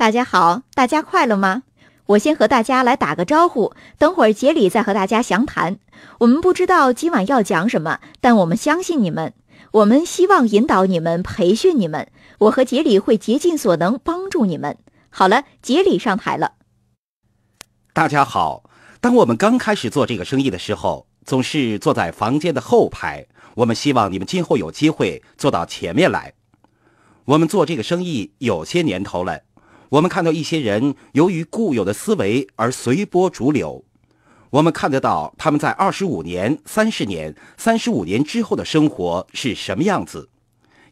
大家好，大家快乐吗？我先和大家来打个招呼，等会儿杰里再和大家详谈。我们不知道今晚要讲什么，但我们相信你们，我们希望引导你们，培训你们。我和杰里会竭尽所能帮助你们。好了，杰里上台了。大家好，当我们刚开始做这个生意的时候，总是坐在房间的后排。我们希望你们今后有机会坐到前面来。我们做这个生意有些年头了。我们看到一些人由于固有的思维而随波逐流，我们看得到他们在二十五年、三十年、三十五年之后的生活是什么样子。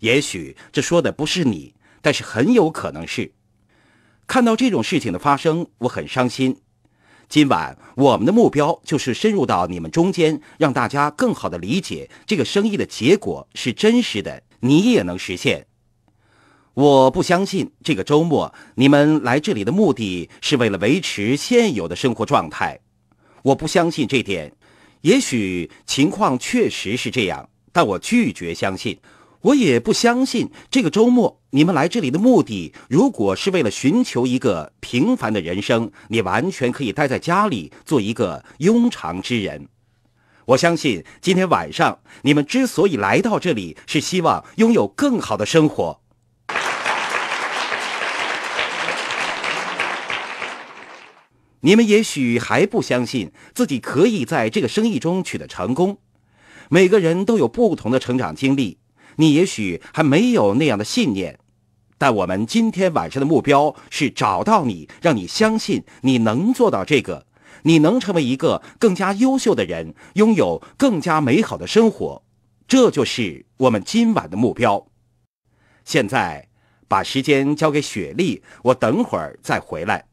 也许这说的不是你，但是很有可能是。看到这种事情的发生，我很伤心。今晚我们的目标就是深入到你们中间，让大家更好的理解这个生意的结果是真实的，你也能实现。我不相信这个周末你们来这里的目的是为了维持现有的生活状态，我不相信这点。也许情况确实是这样，但我拒绝相信。我也不相信这个周末你们来这里的目的，如果是为了寻求一个平凡的人生，你完全可以待在家里做一个庸常之人。我相信今天晚上你们之所以来到这里，是希望拥有更好的生活。你们也许还不相信自己可以在这个生意中取得成功。每个人都有不同的成长经历，你也许还没有那样的信念。但我们今天晚上的目标是找到你，让你相信你能做到这个，你能成为一个更加优秀的人，拥有更加美好的生活。这就是我们今晚的目标。现在，把时间交给雪莉，我等会儿再回来。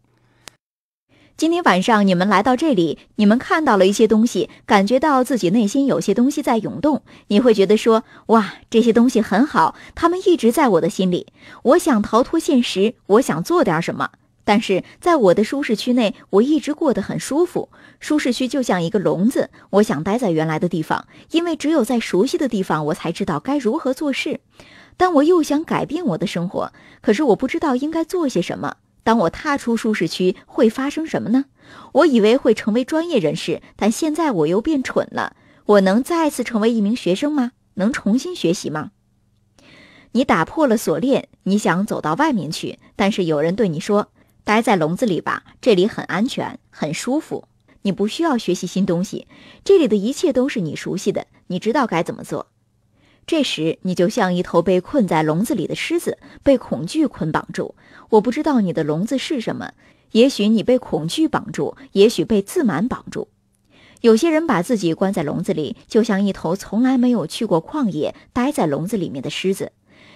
今天晚上你们来到这里，你们看到了一些东西，感觉到自己内心有些东西在涌动。你会觉得说：“哇，这些东西很好，他们一直在我的心里。我想逃脱现实，我想做点什么。但是在我的舒适区内，我一直过得很舒服。舒适区就像一个笼子，我想待在原来的地方，因为只有在熟悉的地方，我才知道该如何做事。但我又想改变我的生活，可是我不知道应该做些什么。”当我踏出舒适区，会发生什么呢？我以为会成为专业人士，但现在我又变蠢了。我能再次成为一名学生吗？能重新学习吗？你打破了锁链，你想走到外面去，但是有人对你说：“待在笼子里吧，这里很安全，很舒服，你不需要学习新东西，这里的一切都是你熟悉的，你知道该怎么做。”这时，你就像一头被困在笼子里的狮子，被恐惧捆绑住。我不知道你的笼子是什么，也许你被恐惧绑住，也许被自满绑住。有些人把自己关在笼子里，就像一头从来没有去过旷野、待在笼子里面的狮子。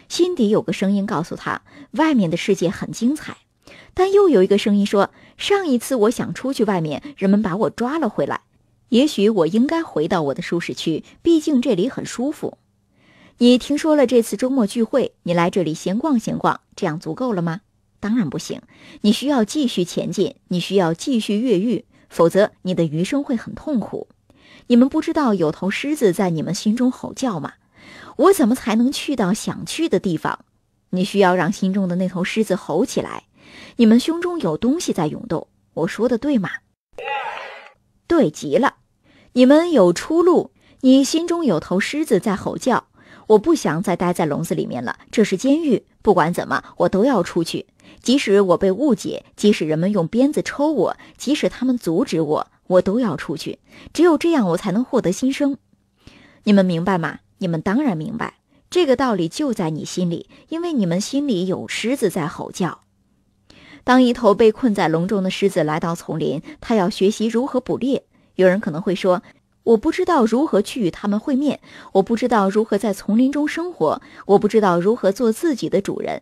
心底有个声音告诉他，外面的世界很精彩，但又有一个声音说：“上一次我想出去外面，人们把我抓了回来。也许我应该回到我的舒适区，毕竟这里很舒服。”你听说了这次周末聚会？你来这里闲逛闲逛，这样足够了吗？当然不行，你需要继续前进，你需要继续越狱，否则你的余生会很痛苦。你们不知道有头狮子在你们心中吼叫吗？我怎么才能去到想去的地方？你需要让心中的那头狮子吼起来。你们胸中有东西在涌动，我说的对吗？对极了，你们有出路。你心中有头狮子在吼叫，我不想再待在笼子里面了，这是监狱。不管怎么，我都要出去。即使我被误解，即使人们用鞭子抽我，即使他们阻止我，我都要出去。只有这样，我才能获得新生。你们明白吗？你们当然明白这个道理就在你心里，因为你们心里有狮子在吼叫。当一头被困在笼中的狮子来到丛林，它要学习如何捕猎。有人可能会说：“我不知道如何去与它们会面，我不知道如何在丛林中生活，我不知道如何做自己的主人。”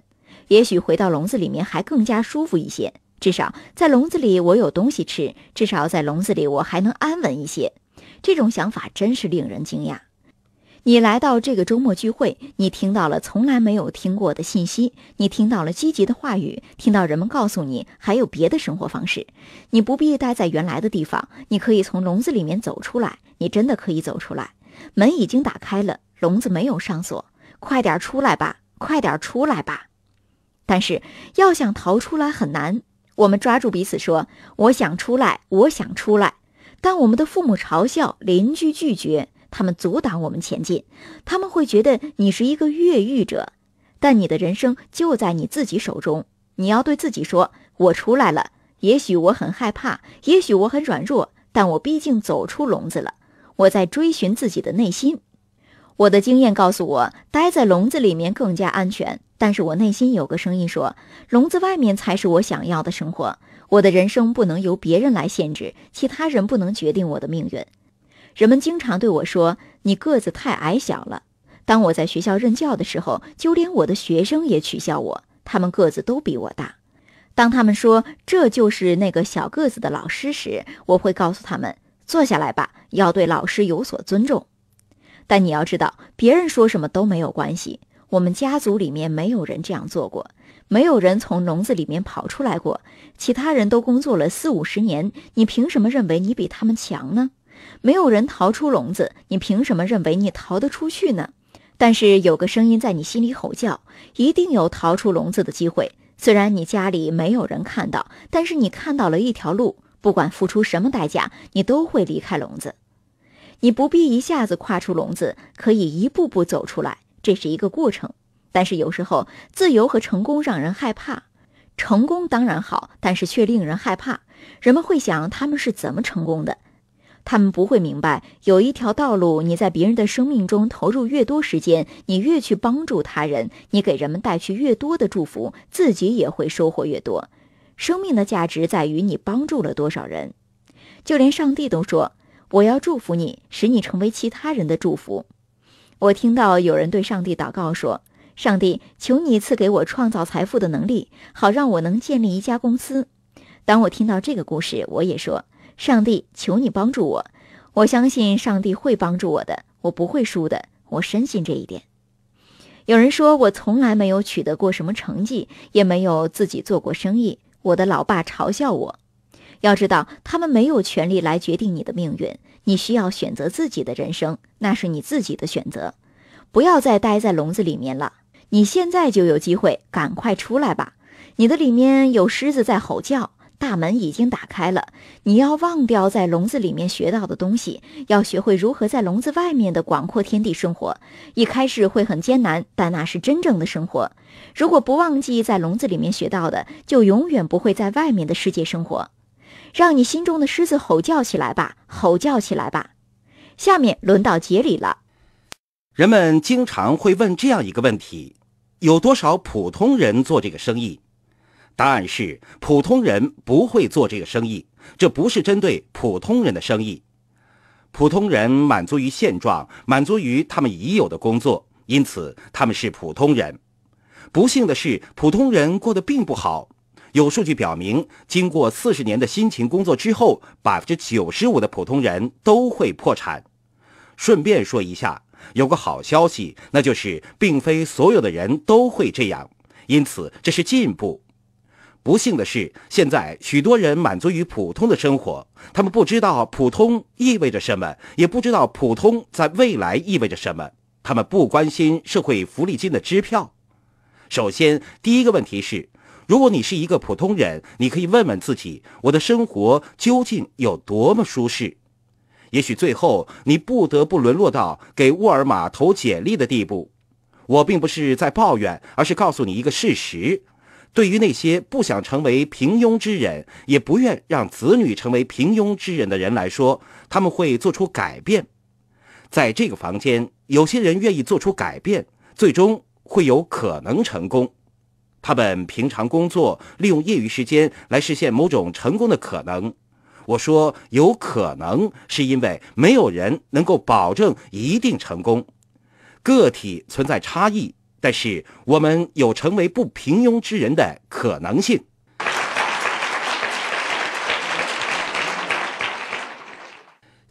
也许回到笼子里面还更加舒服一些。至少在笼子里，我有东西吃；至少在笼子里，我还能安稳一些。这种想法真是令人惊讶。你来到这个周末聚会，你听到了从来没有听过的信息，你听到了积极的话语，听到人们告诉你还有别的生活方式。你不必待在原来的地方，你可以从笼子里面走出来。你真的可以走出来。门已经打开了，笼子没有上锁。快点出来吧，快点出来吧。但是要想逃出来很难。我们抓住彼此说：“我想出来，我想出来。”但我们的父母嘲笑，邻居拒绝，他们阻挡我们前进。他们会觉得你是一个越狱者，但你的人生就在你自己手中。你要对自己说：“我出来了。”也许我很害怕，也许我很软弱，但我毕竟走出笼子了。我在追寻自己的内心。我的经验告诉我，待在笼子里面更加安全。但是我内心有个声音说，笼子外面才是我想要的生活。我的人生不能由别人来限制，其他人不能决定我的命运。人们经常对我说：“你个子太矮小了。”当我在学校任教的时候，就连我的学生也取笑我，他们个子都比我大。当他们说这就是那个小个子的老师时，我会告诉他们：“坐下来吧，要对老师有所尊重。”但你要知道，别人说什么都没有关系。我们家族里面没有人这样做过，没有人从笼子里面跑出来过。其他人都工作了四五十年，你凭什么认为你比他们强呢？没有人逃出笼子，你凭什么认为你逃得出去呢？但是有个声音在你心里吼叫：一定有逃出笼子的机会。虽然你家里没有人看到，但是你看到了一条路，不管付出什么代价，你都会离开笼子。你不必一下子跨出笼子，可以一步步走出来。这是一个过程，但是有时候自由和成功让人害怕。成功当然好，但是却令人害怕。人们会想他们是怎么成功的，他们不会明白有一条道路：你在别人的生命中投入越多时间，你越去帮助他人，你给人们带去越多的祝福，自己也会收获越多。生命的价值在于你帮助了多少人。就连上帝都说：“我要祝福你，使你成为其他人的祝福。”我听到有人对上帝祷告说：“上帝，求你赐给我创造财富的能力，好让我能建立一家公司。”当我听到这个故事，我也说：“上帝，求你帮助我！我相信上帝会帮助我的，我不会输的，我深信这一点。”有人说我从来没有取得过什么成绩，也没有自己做过生意，我的老爸嘲笑我。要知道，他们没有权利来决定你的命运。你需要选择自己的人生，那是你自己的选择，不要再待在笼子里面了。你现在就有机会，赶快出来吧！你的里面有狮子在吼叫，大门已经打开了。你要忘掉在笼子里面学到的东西，要学会如何在笼子外面的广阔天地生活。一开始会很艰难，但那是真正的生活。如果不忘记在笼子里面学到的，就永远不会在外面的世界生活。让你心中的狮子吼叫起来吧，吼叫起来吧！下面轮到杰里了。人们经常会问这样一个问题：有多少普通人做这个生意？答案是：普通人不会做这个生意。这不是针对普通人的生意。普通人满足于现状，满足于他们已有的工作，因此他们是普通人。不幸的是，普通人过得并不好。有数据表明，经过四十年的辛勤工作之后，百分之九十五的普通人都会破产。顺便说一下，有个好消息，那就是并非所有的人都会这样，因此这是进步。不幸的是，现在许多人满足于普通的生活，他们不知道普通意味着什么，也不知道普通在未来意味着什么。他们不关心社会福利金的支票。首先，第一个问题是。如果你是一个普通人，你可以问问自己：我的生活究竟有多么舒适？也许最后你不得不沦落到给沃尔玛投简历的地步。我并不是在抱怨，而是告诉你一个事实：对于那些不想成为平庸之人，也不愿让子女成为平庸之人的人来说，他们会做出改变。在这个房间，有些人愿意做出改变，最终会有可能成功。他们平常工作，利用业余时间来实现某种成功的可能。我说“有可能”，是因为没有人能够保证一定成功，个体存在差异。但是，我们有成为不平庸之人的可能性。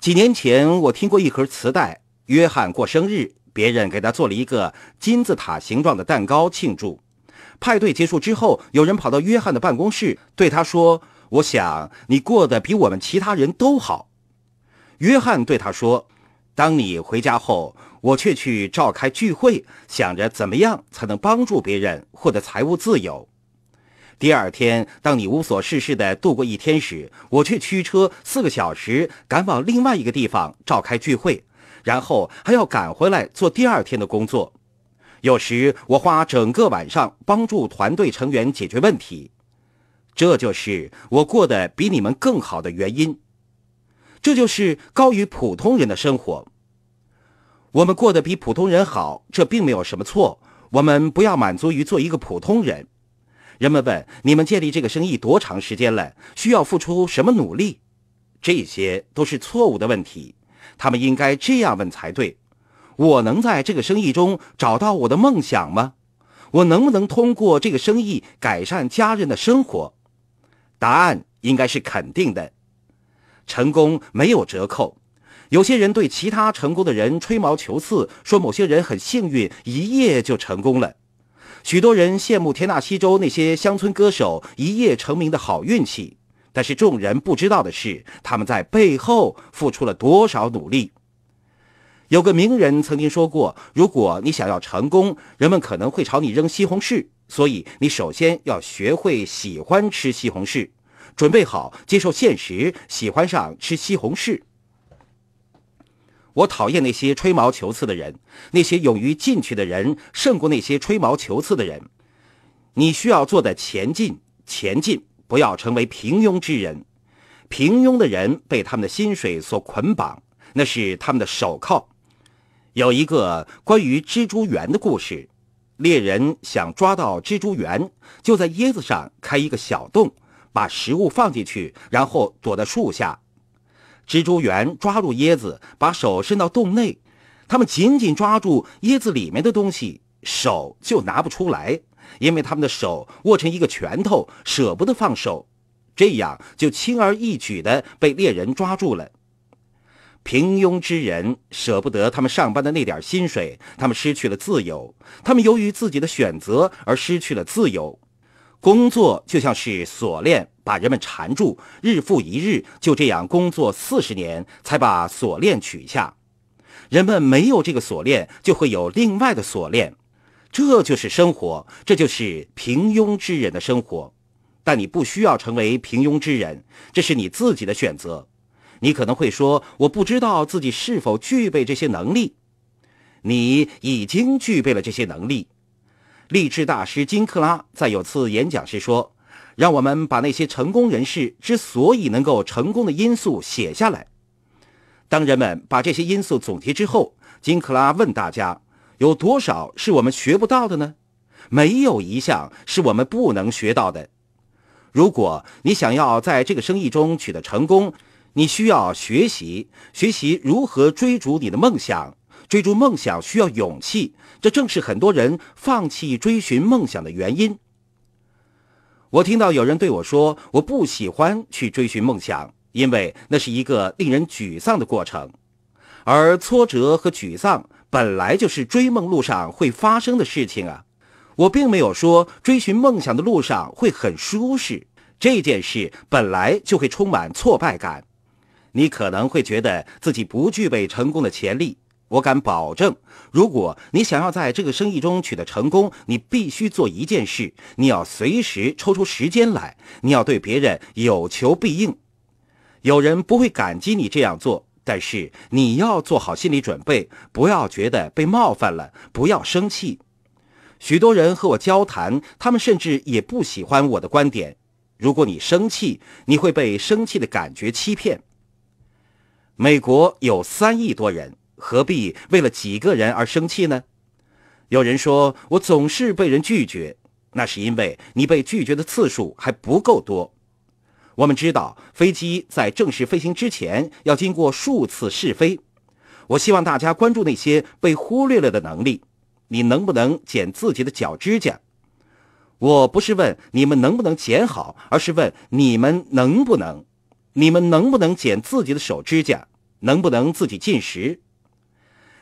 几年前，我听过一盒磁带。约翰过生日，别人给他做了一个金字塔形状的蛋糕庆祝。派对结束之后，有人跑到约翰的办公室，对他说：“我想你过得比我们其他人都好。”约翰对他说：“当你回家后，我却去召开聚会，想着怎么样才能帮助别人获得财务自由。第二天，当你无所事事的度过一天时，我却驱车四个小时赶往另外一个地方召开聚会，然后还要赶回来做第二天的工作。”有时我花整个晚上帮助团队成员解决问题，这就是我过得比你们更好的原因。这就是高于普通人的生活。我们过得比普通人好，这并没有什么错。我们不要满足于做一个普通人。人们问你们建立这个生意多长时间了，需要付出什么努力，这些都是错误的问题。他们应该这样问才对。我能在这个生意中找到我的梦想吗？我能不能通过这个生意改善家人的生活？答案应该是肯定的。成功没有折扣。有些人对其他成功的人吹毛求疵，说某些人很幸运，一夜就成功了。许多人羡慕田纳西州那些乡村歌手一夜成名的好运气，但是众人不知道的是，他们在背后付出了多少努力。有个名人曾经说过：“如果你想要成功，人们可能会朝你扔西红柿，所以你首先要学会喜欢吃西红柿，准备好接受现实，喜欢上吃西红柿。”我讨厌那些吹毛求疵的人，那些勇于进取的人胜过那些吹毛求疵的人。你需要做的，前进，前进，不要成为平庸之人。平庸的人被他们的薪水所捆绑，那是他们的手铐。有一个关于蜘蛛园的故事，猎人想抓到蜘蛛园，就在椰子上开一个小洞，把食物放进去，然后躲在树下。蜘蛛园抓住椰子，把手伸到洞内，他们紧紧抓住椰子里面的东西，手就拿不出来，因为他们的手握成一个拳头，舍不得放手，这样就轻而易举的被猎人抓住了。平庸之人舍不得他们上班的那点薪水，他们失去了自由，他们由于自己的选择而失去了自由。工作就像是锁链，把人们缠住，日复一日，就这样工作四十年才把锁链取下。人们没有这个锁链，就会有另外的锁链。这就是生活，这就是平庸之人的生活。但你不需要成为平庸之人，这是你自己的选择。你可能会说：“我不知道自己是否具备这些能力。”你已经具备了这些能力。励志大师金克拉在有次演讲时说：“让我们把那些成功人士之所以能够成功的因素写下来。当人们把这些因素总结之后，金克拉问大家：有多少是我们学不到的呢？没有一项是我们不能学到的。如果你想要在这个生意中取得成功，你需要学习学习如何追逐你的梦想。追逐梦想需要勇气，这正是很多人放弃追寻梦想的原因。我听到有人对我说：“我不喜欢去追寻梦想，因为那是一个令人沮丧的过程。”而挫折和沮丧本来就是追梦路上会发生的事情啊！我并没有说追寻梦想的路上会很舒适，这件事本来就会充满挫败感。你可能会觉得自己不具备成功的潜力。我敢保证，如果你想要在这个生意中取得成功，你必须做一件事：你要随时抽出时间来，你要对别人有求必应。有人不会感激你这样做，但是你要做好心理准备，不要觉得被冒犯了，不要生气。许多人和我交谈，他们甚至也不喜欢我的观点。如果你生气，你会被生气的感觉欺骗。美国有三亿多人，何必为了几个人而生气呢？有人说我总是被人拒绝，那是因为你被拒绝的次数还不够多。我们知道飞机在正式飞行之前要经过数次试飞。我希望大家关注那些被忽略了的能力。你能不能剪自己的脚趾甲？我不是问你们能不能剪好，而是问你们能不能。你们能不能剪自己的手指甲？能不能自己进食？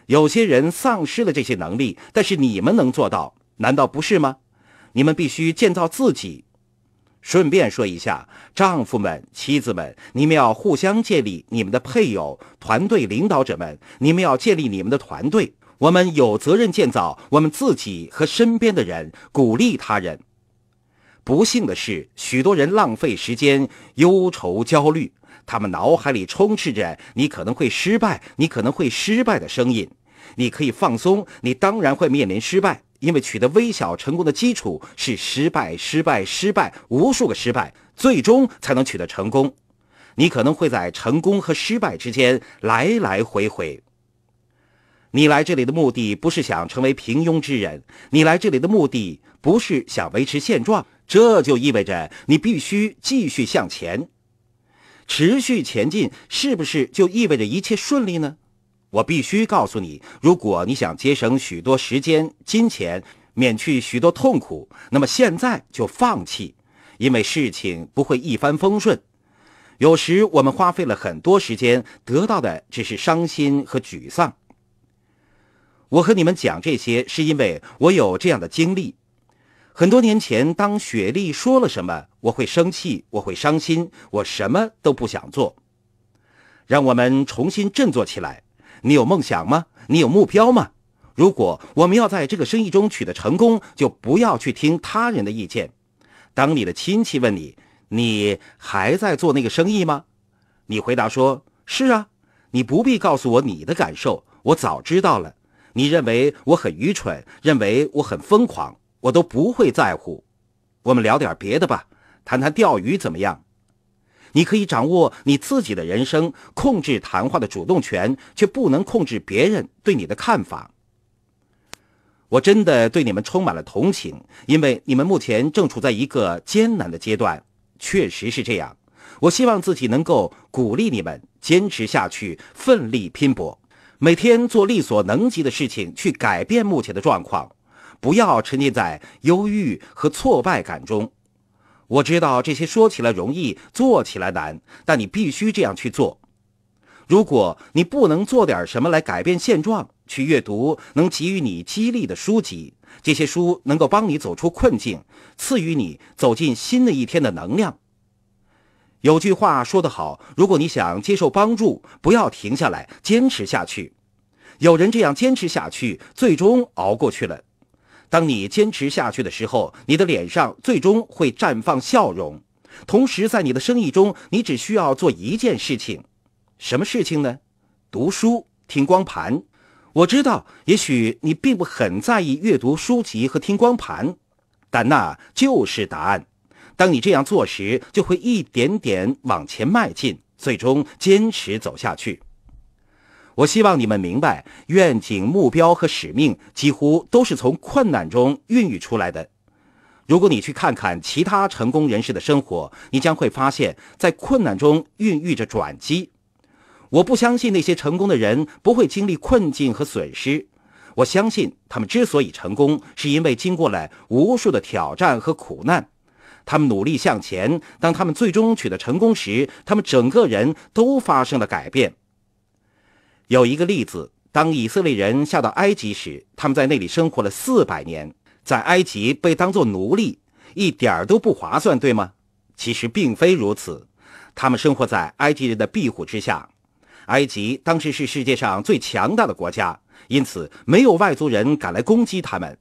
有些人丧失了这些能力，但是你们能做到，难道不是吗？你们必须建造自己。顺便说一下，丈夫们、妻子们，你们要互相建立你们的配偶团队；领导者们，你们要建立你们的团队。我们有责任建造我们自己和身边的人，鼓励他人。不幸的是，许多人浪费时间，忧愁焦虑。他们脑海里充斥着“你可能会失败，你可能会失败”的声音。你可以放松，你当然会面临失败，因为取得微小成功的基础是失败、失败、失败，无数个失败，最终才能取得成功。你可能会在成功和失败之间来来回回。你来这里的目的不是想成为平庸之人，你来这里的目的不是想维持现状。这就意味着你必须继续向前，持续前进，是不是就意味着一切顺利呢？我必须告诉你，如果你想节省许多时间、金钱，免去许多痛苦，那么现在就放弃，因为事情不会一帆风顺。有时我们花费了很多时间，得到的只是伤心和沮丧。我和你们讲这些，是因为我有这样的经历。很多年前，当雪莉说了什么，我会生气，我会伤心，我什么都不想做。让我们重新振作起来。你有梦想吗？你有目标吗？如果我们要在这个生意中取得成功，就不要去听他人的意见。当你的亲戚问你，你还在做那个生意吗？你回答说：“是啊。”你不必告诉我你的感受，我早知道了。你认为我很愚蠢，认为我很疯狂。我都不会在乎，我们聊点别的吧，谈谈钓鱼怎么样？你可以掌握你自己的人生，控制谈话的主动权，却不能控制别人对你的看法。我真的对你们充满了同情，因为你们目前正处在一个艰难的阶段，确实是这样。我希望自己能够鼓励你们坚持下去，奋力拼搏，每天做力所能及的事情去改变目前的状况。不要沉浸在忧郁和挫败感中。我知道这些说起来容易，做起来难，但你必须这样去做。如果你不能做点什么来改变现状，去阅读能给予你激励的书籍，这些书能够帮你走出困境，赐予你走进新的一天的能量。有句话说得好：如果你想接受帮助，不要停下来，坚持下去。有人这样坚持下去，最终熬过去了。当你坚持下去的时候，你的脸上最终会绽放笑容。同时，在你的生意中，你只需要做一件事情，什么事情呢？读书、听光盘。我知道，也许你并不很在意阅读书籍和听光盘，但那就是答案。当你这样做时，就会一点点往前迈进，最终坚持走下去。我希望你们明白，愿景、目标和使命几乎都是从困难中孕育出来的。如果你去看看其他成功人士的生活，你将会发现，在困难中孕育着转机。我不相信那些成功的人不会经历困境和损失。我相信他们之所以成功，是因为经过了无数的挑战和苦难。他们努力向前，当他们最终取得成功时，他们整个人都发生了改变。有一个例子，当以色列人下到埃及时，他们在那里生活了四百年，在埃及被当作奴隶，一点儿都不划算，对吗？其实并非如此，他们生活在埃及人的庇护之下。埃及当时是世界上最强大的国家，因此没有外族人敢来攻击他们。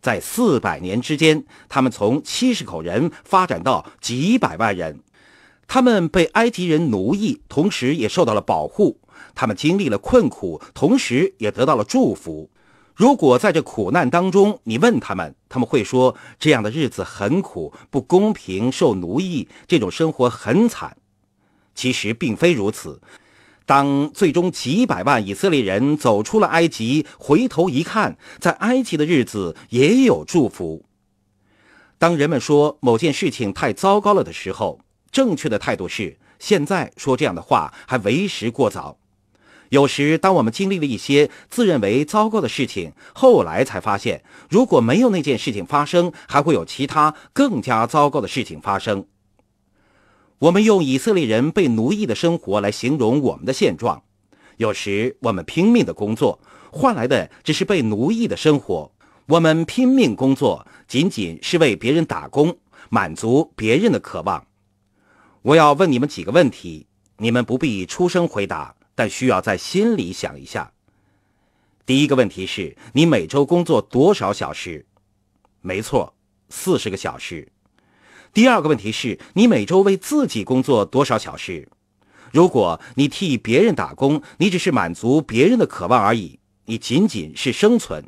在四百年之间，他们从七十口人发展到几百万人，他们被埃及人奴役，同时也受到了保护。他们经历了困苦，同时也得到了祝福。如果在这苦难当中，你问他们，他们会说这样的日子很苦，不公平，受奴役，这种生活很惨。其实并非如此。当最终几百万以色列人走出了埃及，回头一看，在埃及的日子也有祝福。当人们说某件事情太糟糕了的时候，正确的态度是：现在说这样的话还为时过早。有时，当我们经历了一些自认为糟糕的事情，后来才发现，如果没有那件事情发生，还会有其他更加糟糕的事情发生。我们用以色列人被奴役的生活来形容我们的现状。有时，我们拼命的工作，换来的只是被奴役的生活。我们拼命工作，仅仅是为别人打工，满足别人的渴望。我要问你们几个问题，你们不必出声回答。但需要在心里想一下。第一个问题是：你每周工作多少小时？没错，四十个小时。第二个问题是：你每周为自己工作多少小时？如果你替别人打工，你只是满足别人的渴望而已，你仅仅是生存。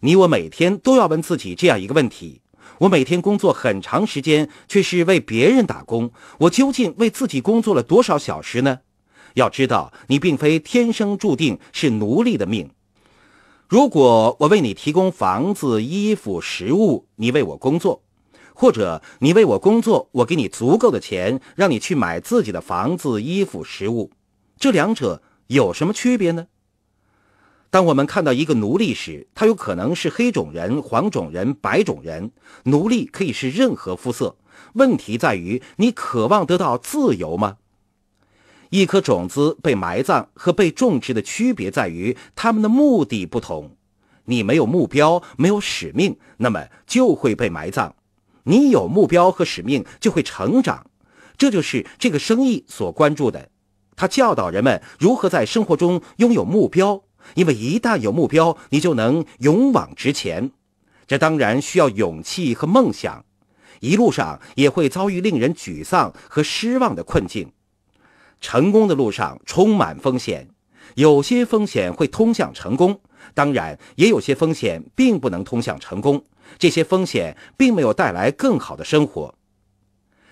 你我每天都要问自己这样一个问题：我每天工作很长时间，却是为别人打工，我究竟为自己工作了多少小时呢？要知道，你并非天生注定是奴隶的命。如果我为你提供房子、衣服、食物，你为我工作；或者你为我工作，我给你足够的钱，让你去买自己的房子、衣服、食物，这两者有什么区别呢？当我们看到一个奴隶时，他有可能是黑种人、黄种人、白种人，奴隶可以是任何肤色。问题在于，你渴望得到自由吗？一颗种子被埋葬和被种植的区别在于他们的目的不同。你没有目标，没有使命，那么就会被埋葬；你有目标和使命，就会成长。这就是这个生意所关注的。他教导人们如何在生活中拥有目标，因为一旦有目标，你就能勇往直前。这当然需要勇气和梦想，一路上也会遭遇令人沮丧和失望的困境。成功的路上充满风险，有些风险会通向成功，当然，也有些风险并不能通向成功。这些风险并没有带来更好的生活。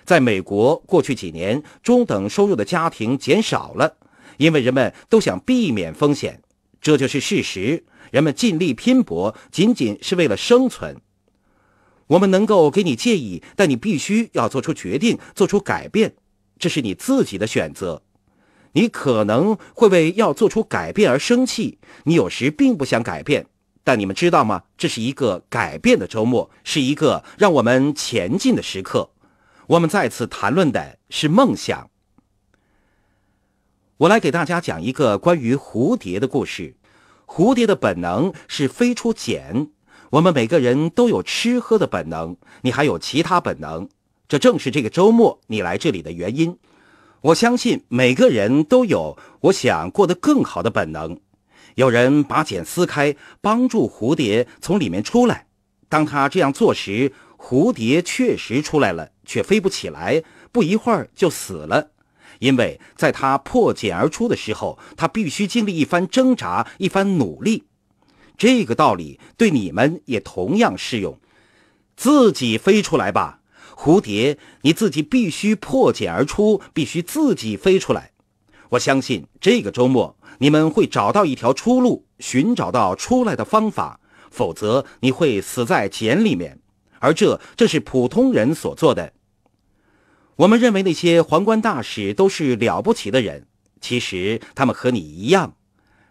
在美国，过去几年，中等收入的家庭减少了，因为人们都想避免风险，这就是事实。人们尽力拼搏，仅仅是为了生存。我们能够给你建议，但你必须要做出决定，做出改变。这是你自己的选择，你可能会为要做出改变而生气。你有时并不想改变，但你们知道吗？这是一个改变的周末，是一个让我们前进的时刻。我们再次谈论的是梦想。我来给大家讲一个关于蝴蝶的故事。蝴蝶的本能是飞出茧。我们每个人都有吃喝的本能，你还有其他本能。这正是这个周末你来这里的原因。我相信每个人都有我想过得更好的本能。有人把茧撕开，帮助蝴蝶从里面出来。当他这样做时，蝴蝶确实出来了，却飞不起来，不一会儿就死了，因为在他破茧而出的时候，他必须经历一番挣扎，一番努力。这个道理对你们也同样适用。自己飞出来吧。蝴蝶，你自己必须破茧而出，必须自己飞出来。我相信这个周末你们会找到一条出路，寻找到出来的方法。否则，你会死在茧里面。而这，这是普通人所做的。我们认为那些皇冠大使都是了不起的人，其实他们和你一样，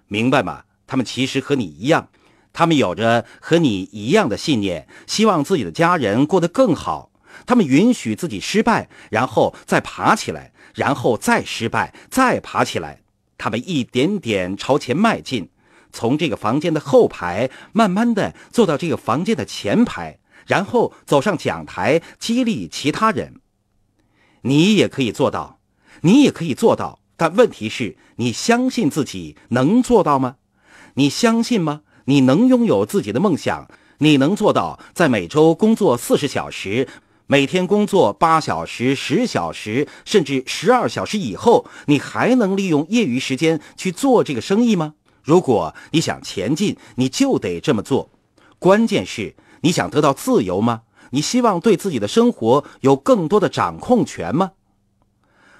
明白吗？他们其实和你一样，他们有着和你一样的信念，希望自己的家人过得更好。他们允许自己失败，然后再爬起来，然后再失败，再爬起来。他们一点点朝前迈进，从这个房间的后排，慢慢的坐到这个房间的前排，然后走上讲台，激励其他人。你也可以做到，你也可以做到。但问题是，你相信自己能做到吗？你相信吗？你能拥有自己的梦想？你能做到在每周工作四十小时？每天工作八小时、十小时，甚至十二小时以后，你还能利用业余时间去做这个生意吗？如果你想前进，你就得这么做。关键是你想得到自由吗？你希望对自己的生活有更多的掌控权吗？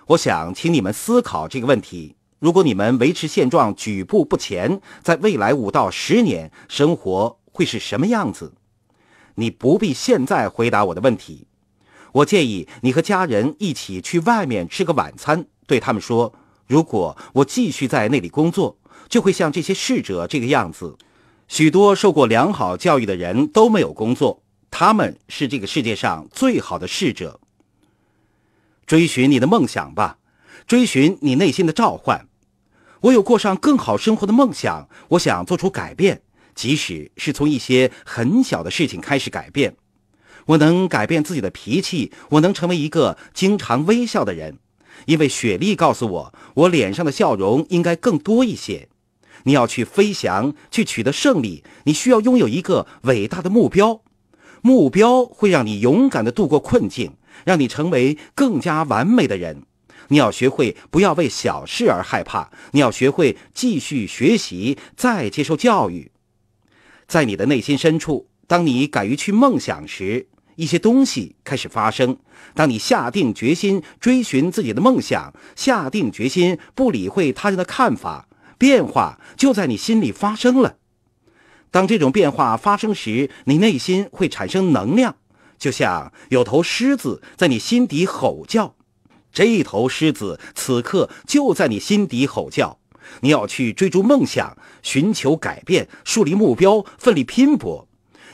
我想请你们思考这个问题：如果你们维持现状，举步不前，在未来五到十年，生活会是什么样子？你不必现在回答我的问题。我建议你和家人一起去外面吃个晚餐。对他们说：“如果我继续在那里工作，就会像这些逝者这个样子。”许多受过良好教育的人都没有工作，他们是这个世界上最好的逝者。追寻你的梦想吧，追寻你内心的召唤。我有过上更好生活的梦想，我想做出改变，即使是从一些很小的事情开始改变。我能改变自己的脾气，我能成为一个经常微笑的人，因为雪莉告诉我，我脸上的笑容应该更多一些。你要去飞翔，去取得胜利，你需要拥有一个伟大的目标，目标会让你勇敢的度过困境，让你成为更加完美的人。你要学会不要为小事而害怕，你要学会继续学习，再接受教育。在你的内心深处，当你敢于去梦想时，一些东西开始发生。当你下定决心追寻自己的梦想，下定决心不理会他人的看法，变化就在你心里发生了。当这种变化发生时，你内心会产生能量，就像有头狮子在你心底吼叫。这一头狮子此刻就在你心底吼叫。你要去追逐梦想，寻求改变，树立目标，奋力拼搏。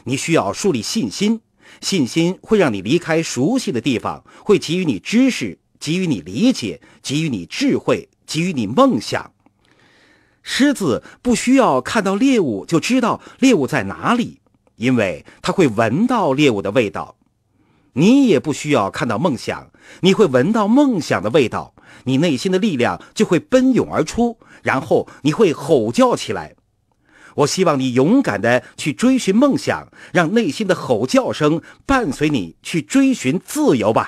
你需要树立信心。信心会让你离开熟悉的地方，会给予你知识，给予你理解，给予你智慧，给予你梦想。狮子不需要看到猎物就知道猎物在哪里，因为它会闻到猎物的味道。你也不需要看到梦想，你会闻到梦想的味道，你内心的力量就会奔涌而出，然后你会吼叫起来。我希望你勇敢的去追寻梦想，让内心的吼叫声伴随你去追寻自由吧。